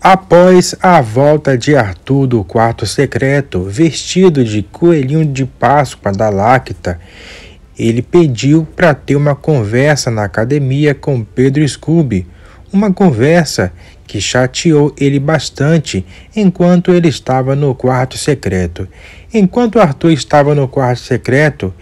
Após a volta de Arthur do quarto secreto, vestido de coelhinho de Páscoa da Lacta, ele pediu para ter uma conversa na academia com Pedro Scooby, uma conversa que chateou ele bastante enquanto ele estava no quarto secreto. Enquanto Arthur estava no quarto secreto,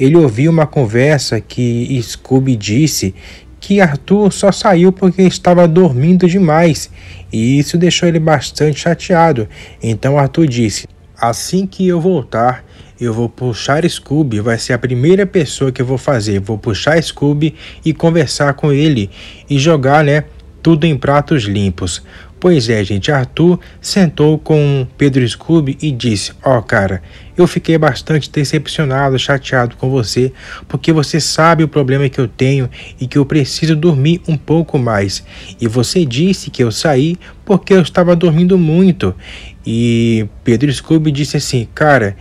ele ouviu uma conversa que Scooby disse que Arthur só saiu porque estava dormindo demais e isso deixou ele bastante chateado. Então Arthur disse: Assim que eu voltar, eu vou puxar Scooby, vai ser a primeira pessoa que eu vou fazer. Vou puxar Scooby e conversar com ele e jogar, né? Tudo em pratos limpos. Pois é, gente, Arthur sentou com Pedro Scooby e disse: Ó, oh, cara, eu fiquei bastante decepcionado, chateado com você, porque você sabe o problema que eu tenho e que eu preciso dormir um pouco mais. E você disse que eu saí porque eu estava dormindo muito. E Pedro Scooby disse assim: Cara,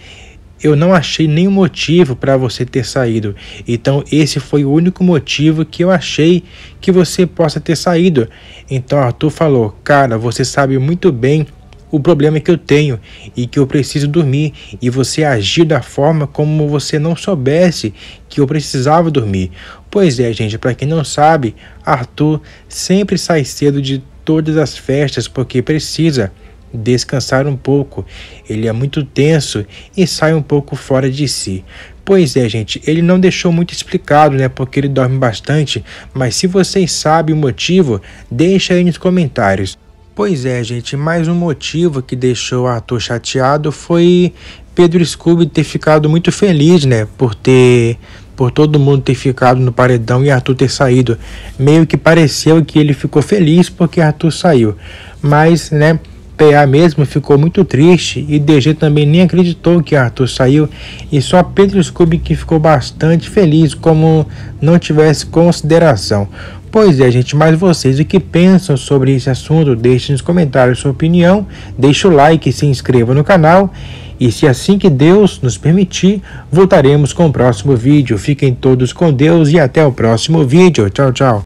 eu não achei nenhum motivo para você ter saído. Então, esse foi o único motivo que eu achei que você possa ter saído. Então, Arthur falou: Cara, você sabe muito bem o problema que eu tenho e que eu preciso dormir. E você agiu da forma como você não soubesse que eu precisava dormir. Pois é, gente, para quem não sabe, Arthur sempre sai cedo de todas as festas porque precisa descansar um pouco. Ele é muito tenso e sai um pouco fora de si. Pois é, gente, ele não deixou muito explicado, né? Porque ele dorme bastante, mas se vocês sabem o motivo, deixa aí nos comentários. Pois é, gente, mais um motivo que deixou o Arthur chateado foi Pedro Scooby ter ficado muito feliz, né? Por ter por todo mundo ter ficado no paredão e Arthur ter saído. Meio que pareceu que ele ficou feliz porque Arthur saiu. Mas, né, PA mesmo ficou muito triste e DG também nem acreditou que Arthur saiu e só Pedro Scooby que ficou bastante feliz como não tivesse consideração. Pois é, gente, mas vocês o que pensam sobre esse assunto? Deixem nos comentários sua opinião, deixe o like e se inscreva no canal. E se assim que Deus nos permitir, voltaremos com o próximo vídeo. Fiquem todos com Deus e até o próximo vídeo. Tchau, tchau.